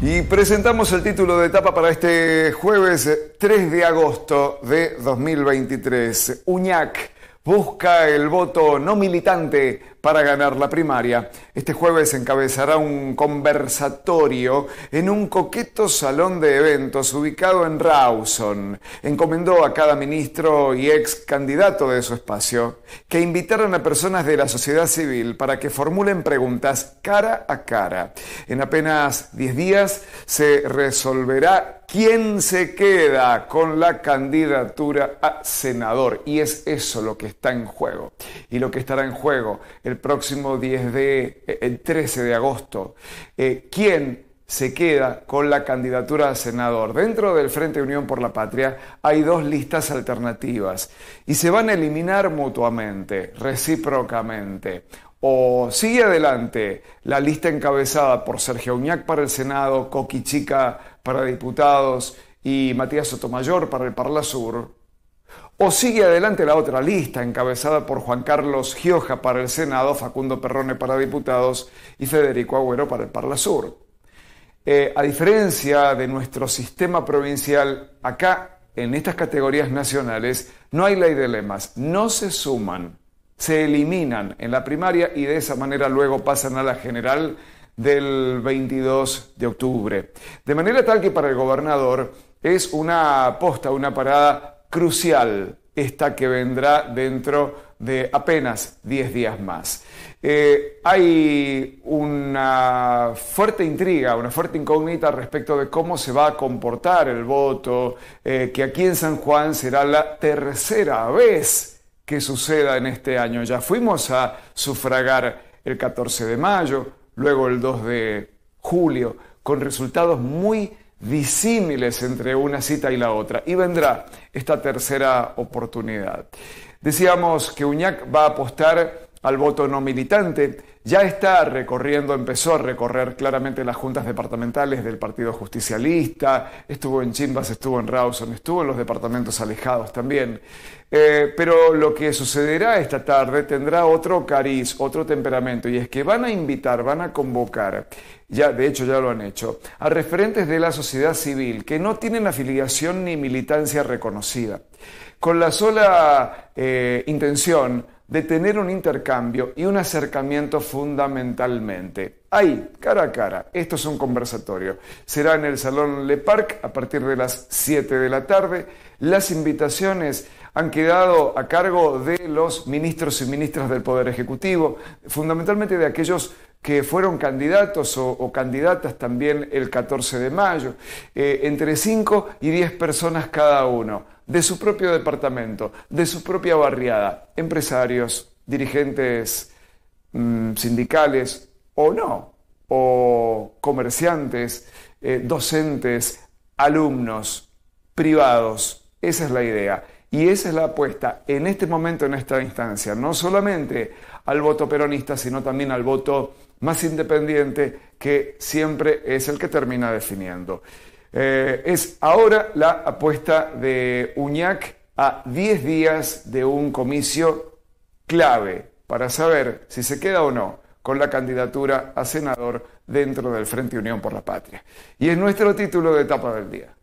Y presentamos el título de etapa para este jueves 3 eh, de agosto de 2023. Uñac busca el voto no militante para ganar la primaria. Este jueves encabezará un conversatorio en un coqueto salón de eventos ubicado en Rawson. Encomendó a cada ministro y ex candidato de su espacio que invitaran a personas de la sociedad civil para que formulen preguntas cara a cara. En apenas 10 días se resolverá ¿Quién se queda con la candidatura a senador? Y es eso lo que está en juego. Y lo que estará en juego el próximo 10 de, eh, el 13 de agosto. Eh, ¿Quién se queda con la candidatura a senador. Dentro del Frente Unión por la Patria hay dos listas alternativas y se van a eliminar mutuamente, recíprocamente. O sigue adelante la lista encabezada por Sergio Uñac para el Senado, Coquichica para diputados y Matías Sotomayor para el Parla Sur, o sigue adelante la otra lista encabezada por Juan Carlos Gioja para el Senado, Facundo Perrone para diputados y Federico Agüero para el Parla Sur. Eh, a diferencia de nuestro sistema provincial, acá en estas categorías nacionales no hay ley de lemas, no se suman, se eliminan en la primaria y de esa manera luego pasan a la general del 22 de octubre. De manera tal que para el gobernador es una aposta, una parada crucial esta que vendrá dentro de de apenas 10 días más. Eh, hay una fuerte intriga, una fuerte incógnita respecto de cómo se va a comportar el voto, eh, que aquí en San Juan será la tercera vez que suceda en este año. Ya fuimos a sufragar el 14 de mayo, luego el 2 de julio, con resultados muy disímiles entre una cita y la otra. Y vendrá esta tercera oportunidad. Decíamos que Uñac va a apostar al voto no militante, ya está recorriendo, empezó a recorrer claramente las juntas departamentales del Partido Justicialista, estuvo en Chimbas, estuvo en Rawson, estuvo en los departamentos alejados también. Eh, pero lo que sucederá esta tarde tendrá otro cariz, otro temperamento, y es que van a invitar, van a convocar, ya de hecho ya lo han hecho, a referentes de la sociedad civil que no tienen afiliación ni militancia reconocida, con la sola eh, intención de tener un intercambio y un acercamiento fundamentalmente. Ahí, cara a cara, esto es un conversatorio. Será en el Salón Le Parc a partir de las 7 de la tarde. Las invitaciones han quedado a cargo de los ministros y ministras del Poder Ejecutivo, fundamentalmente de aquellos que fueron candidatos o, candidatas también el 14 de mayo, eh, entre 5 y 10 personas cada uno, de su propio departamento, de su propia barriada, empresarios, dirigentes mm, sindicales o no, o comerciantes, eh, docentes, alumnos, privados. Esa es la idea. Y esa es la apuesta en este momento, en esta instancia, no solamente al voto peronista, sino también al voto más independiente, que siempre es el que termina definiendo. Eh, es ahora la apuesta de Uñac a 10 días de un comicio clave para saber si se queda o no con la candidatura a senador dentro del Frente Unión por la Patria. Y es nuestro título de etapa del día.